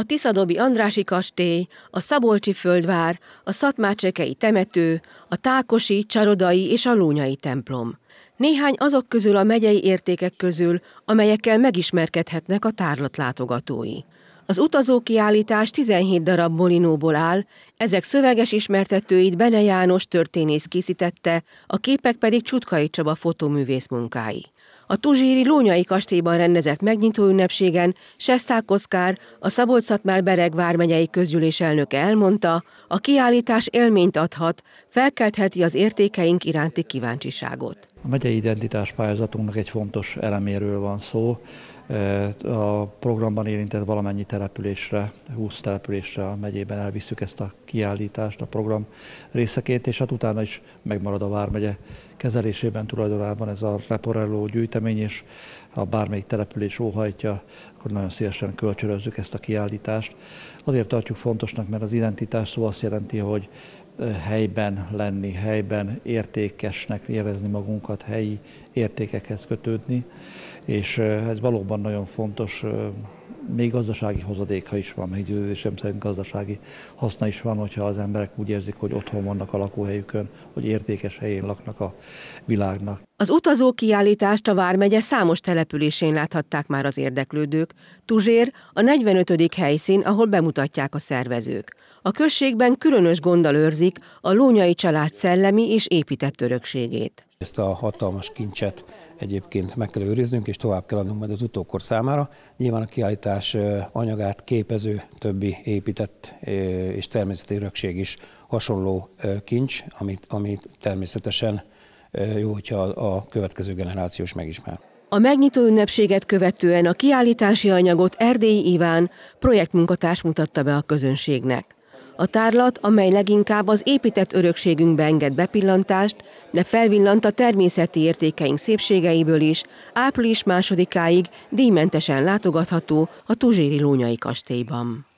a Tiszadobi Andrási kastély, a Szabolcsi földvár, a Szatmácsekei temető, a Tákosi, Csarodai és a Lúnyai templom. Néhány azok közül a megyei értékek közül, amelyekkel megismerkedhetnek a tárlat látogatói. Az utazókiállítás 17 darab molinóból áll, ezek szöveges ismertetőit Bene János történész készítette, a képek pedig Csutkai Csaba fotóművész munkái. A Tuzsíri Lónyai kastélyban rendezett megnyitó ünnepségen Sesták Oszkár, a szabolcs szatmár bereg vármegyei közgyűlés elnöke elmondta, a kiállítás élményt adhat, felkeltheti az értékeink iránti kíváncsiságot. A megyei identitás pályázatunknak egy fontos eleméről van szó. E, a programban érintett valamennyi településre, 20 településre a megyében elviszük ezt a kiállítást a program részeként, és hát utána is megmarad a Vármegye kezelésében, tulajdonában ez a Leporello gyűjtemény, és ha bármelyik település óhajtja, akkor nagyon szívesen kölcsönözzük ezt a kiállítást. Azért tartjuk fontosnak, mert az identitás szó azt jelenti, hogy helyben lenni, helyben értékesnek érezni magunkat, helyi értékekhez kötődni, és ez valóban nagyon fontos, még gazdasági hozadéka is van, meggyőződésem szerint gazdasági haszna is van, hogyha az emberek úgy érzik, hogy otthon vannak a lakóhelyükön, hogy értékes helyén laknak a világnak. Az utazó kiállítást a Vármegye számos településén láthatták már az érdeklődők. Tuzsér a 45. helyszín, ahol bemutatják a szervezők. A községben különös gonddal őrzik a lónyai család szellemi és épített örökségét. Ezt a hatalmas kincset egyébként meg kell őriznünk, és tovább kell adnunk majd az utókor számára. Nyilván a kiállítás anyagát képező többi épített és természeti örökség is hasonló kincs, amit, amit természetesen jó, hogyha a következő is megismer. A megnyitó ünnepséget követően a kiállítási anyagot Erdélyi Iván projektmunkatárs mutatta be a közönségnek. A tárlat, amely leginkább az épített örökségünkbe enged bepillantást, de felvillant a természeti értékeink szépségeiből is, április másodikáig díjmentesen látogatható a Tuzséri Lónyai kastélyban.